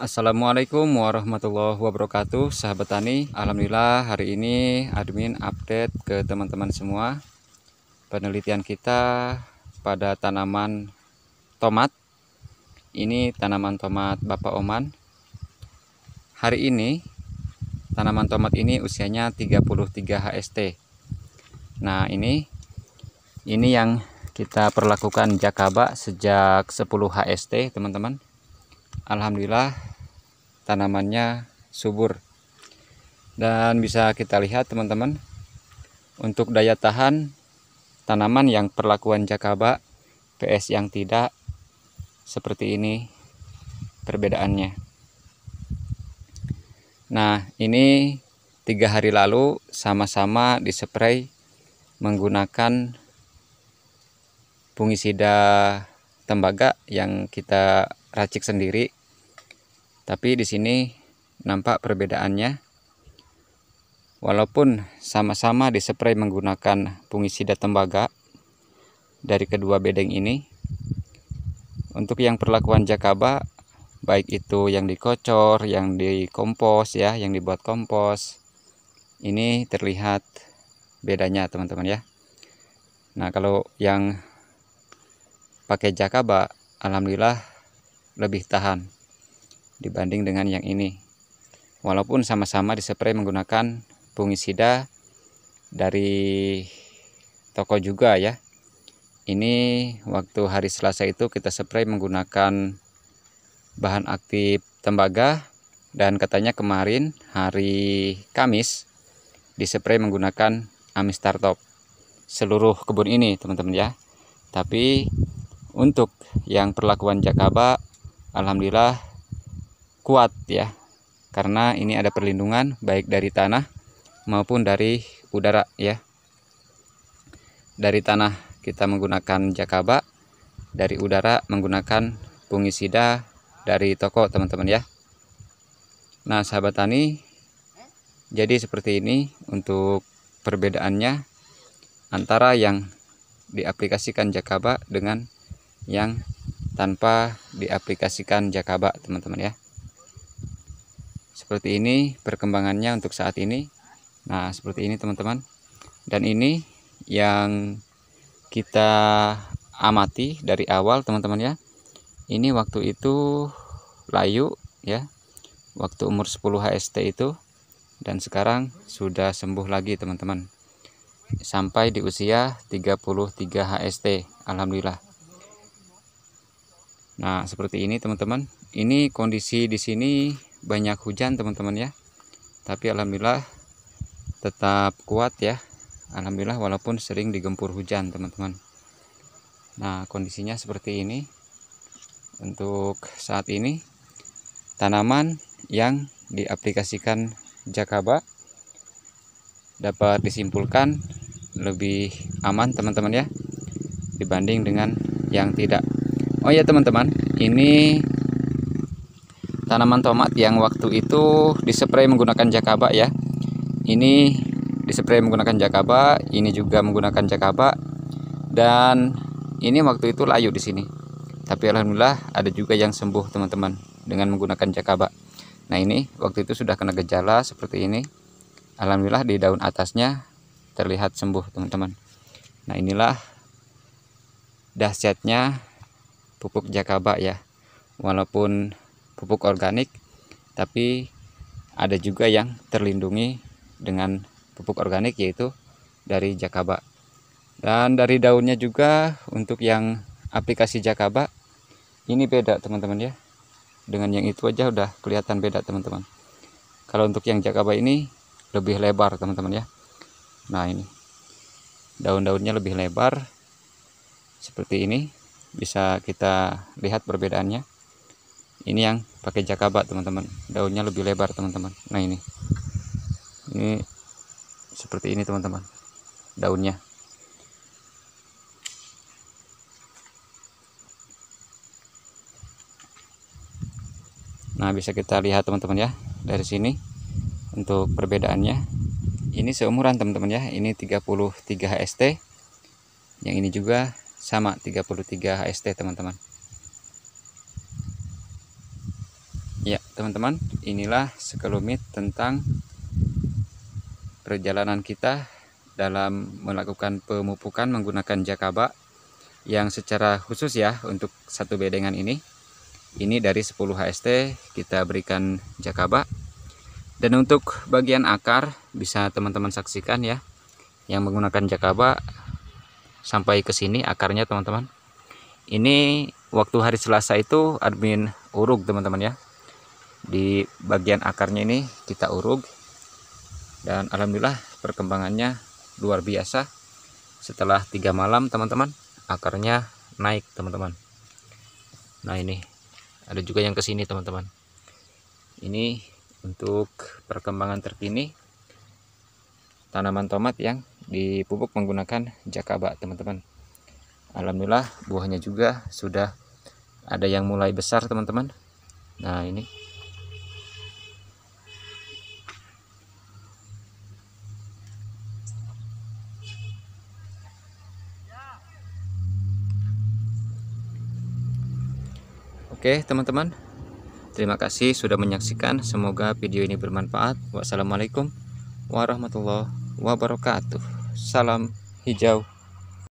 Assalamualaikum warahmatullahi wabarakatuh Sahabat Tani Alhamdulillah hari ini admin update ke teman-teman semua Penelitian kita pada tanaman tomat Ini tanaman tomat Bapak Oman Hari ini tanaman tomat ini usianya 33 HST Nah ini Ini yang kita perlakukan jakaba sejak 10 HST teman-teman Alhamdulillah tanamannya subur dan bisa kita lihat teman-teman untuk daya tahan tanaman yang perlakuan jakaba PS yang tidak seperti ini perbedaannya nah ini tiga hari lalu sama-sama dispray menggunakan fungisida tembaga yang kita racik sendiri tapi di sini nampak perbedaannya. Walaupun sama-sama dispray menggunakan fungisida tembaga dari kedua bedeng ini, untuk yang perlakuan jakaba baik itu yang dikocor, yang dikompos ya, yang dibuat kompos. Ini terlihat bedanya teman-teman ya. Nah, kalau yang pakai jakaba alhamdulillah lebih tahan dibanding dengan yang ini. Walaupun sama-sama dispray menggunakan fungisida dari toko juga ya. Ini waktu hari Selasa itu kita spray menggunakan bahan aktif tembaga dan katanya kemarin hari Kamis dispray menggunakan Amistar Top seluruh kebun ini teman-teman ya tapi untuk yang perlakuan Jakaba alhamdulillah kuat ya karena ini ada perlindungan baik dari tanah maupun dari udara ya dari tanah kita menggunakan jakaba dari udara menggunakan fungisida dari toko teman-teman ya nah sahabat tani jadi seperti ini untuk perbedaannya antara yang diaplikasikan jakaba dengan yang tanpa diaplikasikan jakaba teman-teman ya seperti ini perkembangannya untuk saat ini nah seperti ini teman-teman dan ini yang kita amati dari awal teman-teman ya ini waktu itu layu ya waktu umur 10 HST itu dan sekarang sudah sembuh lagi teman-teman sampai di usia 33 HST Alhamdulillah Nah seperti ini teman-teman ini kondisi di sini banyak hujan teman-teman ya tapi alhamdulillah tetap kuat ya alhamdulillah walaupun sering digempur hujan teman-teman nah kondisinya seperti ini untuk saat ini tanaman yang diaplikasikan jakaba dapat disimpulkan lebih aman teman-teman ya dibanding dengan yang tidak oh ya teman-teman ini tanaman tomat yang waktu itu disepray menggunakan jakaba ya ini disepray menggunakan jakaba ini juga menggunakan jakaba dan ini waktu itu layu di sini tapi alhamdulillah ada juga yang sembuh teman-teman dengan menggunakan jakaba nah ini waktu itu sudah kena gejala seperti ini alhamdulillah di daun atasnya terlihat sembuh teman-teman nah inilah dahsyatnya pupuk jakaba ya walaupun pupuk organik tapi ada juga yang terlindungi dengan pupuk organik yaitu dari jakaba dan dari daunnya juga untuk yang aplikasi jakaba ini beda teman-teman ya dengan yang itu aja udah kelihatan beda teman-teman kalau untuk yang jakaba ini lebih lebar teman-teman ya nah ini daun-daunnya lebih lebar seperti ini bisa kita lihat perbedaannya ini yang pakai jakabat teman-teman daunnya lebih lebar teman-teman nah ini ini seperti ini teman-teman daunnya nah bisa kita lihat teman-teman ya dari sini untuk perbedaannya ini seumuran teman-teman ya ini 33 HST yang ini juga sama 33 HST teman-teman Ya, teman-teman, inilah sekelumit tentang perjalanan kita dalam melakukan pemupukan menggunakan jakaba yang secara khusus ya untuk satu bedengan ini. Ini dari 10 HST kita berikan jakaba. Dan untuk bagian akar bisa teman-teman saksikan ya yang menggunakan jakaba sampai ke sini akarnya teman-teman. Ini waktu hari Selasa itu admin uruk teman-teman ya di bagian akarnya ini kita urug dan alhamdulillah perkembangannya luar biasa setelah tiga malam teman-teman akarnya naik teman-teman nah ini ada juga yang kesini teman-teman ini untuk perkembangan terkini tanaman tomat yang dipupuk menggunakan jakaba teman-teman Alhamdulillah buahnya juga sudah ada yang mulai besar teman-teman nah ini Oke teman-teman, terima kasih sudah menyaksikan. Semoga video ini bermanfaat. Wassalamualaikum warahmatullahi wabarakatuh. Salam hijau.